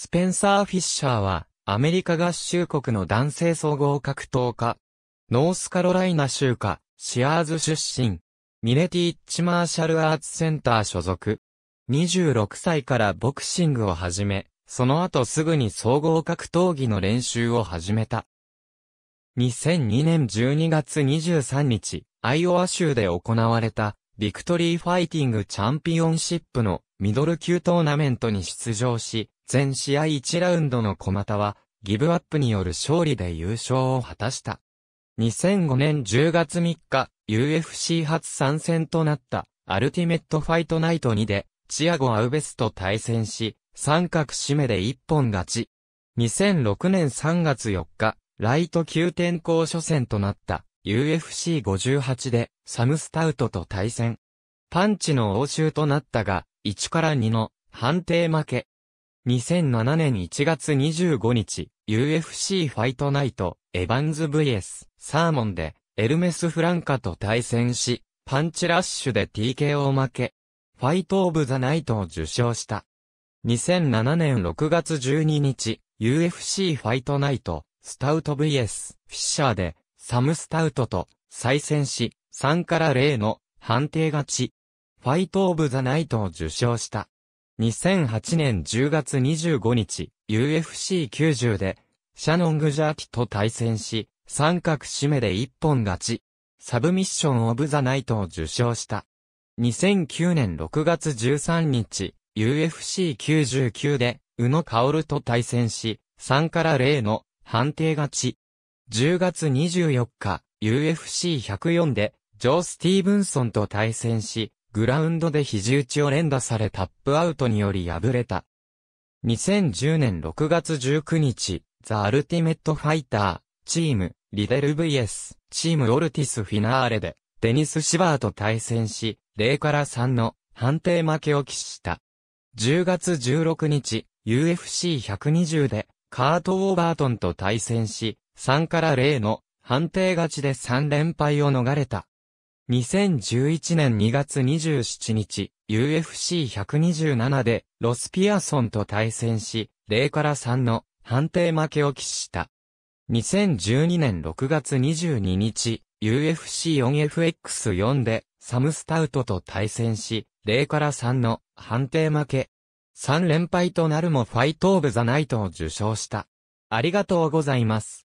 スペンサー・フィッシャーは、アメリカ合衆国の男性総合格闘家。ノースカロライナ州下、シアーズ出身。ミレティッチ・マーシャル・アーツ・センター所属。26歳からボクシングを始め、その後すぐに総合格闘技の練習を始めた。2002年12月23日、アイオワ州で行われた、ビクトリーファイティングチャンピオンシップのミドル級トーナメントに出場し、全試合1ラウンドの小股は、ギブアップによる勝利で優勝を果たした。2005年10月3日、UFC 初参戦となった、アルティメットファイトナイト2で、チアゴ・アウベスと対戦し、三角締めで一本勝ち。2006年3月4日、ライト級転向初戦となった UFC58 でサムスタウトと対戦。パンチの応酬となったが、1から2の判定負け。2007年1月25日、UFC ファイトナイト、エヴァンズ VS、サーモンで、エルメス・フランカと対戦し、パンチラッシュで TKO 負け、ファイト・オブ・ザ・ナイトを受賞した。2007年6月12日、UFC ファイトナイト、スタウト VS、フィッシャーで、サム・スタウトと、再戦し、3から0の判定勝ち。ファイト・オブ・ザ・ナイトを受賞した。2008年10月25日、UFC90 で、シャノン・グジャーティと対戦し、三角締めで一本勝ち。サブミッション・オブ・ザ・ナイトを受賞した。2009年6月13日、UFC99 で、宇野薫と対戦し、3から0の判定勝ち。10月24日、UFC104 で、ジョー・スティーブンソンと対戦し、グラウンドで肘打ちを連打されタップアウトにより敗れた。2010年6月19日、ザ・アルティメット・ファイター、チーム、リデル VS、チーム・オルティス・フィナーレで、デニス・シバーと対戦し、0から3の判定負けを喫した。10月16日、UFC120 で、カート・オーバートンと対戦し、3から0の判定勝ちで3連敗を逃れた。2011年2月27日、UFC127 でロスピアソンと対戦し、0から3の判定負けを喫した。2012年6月22日、UFC4FX4 でサムスタウトと対戦し、0から3の判定負け。3連敗となるもファイトオブザナイトを受賞した。ありがとうございます。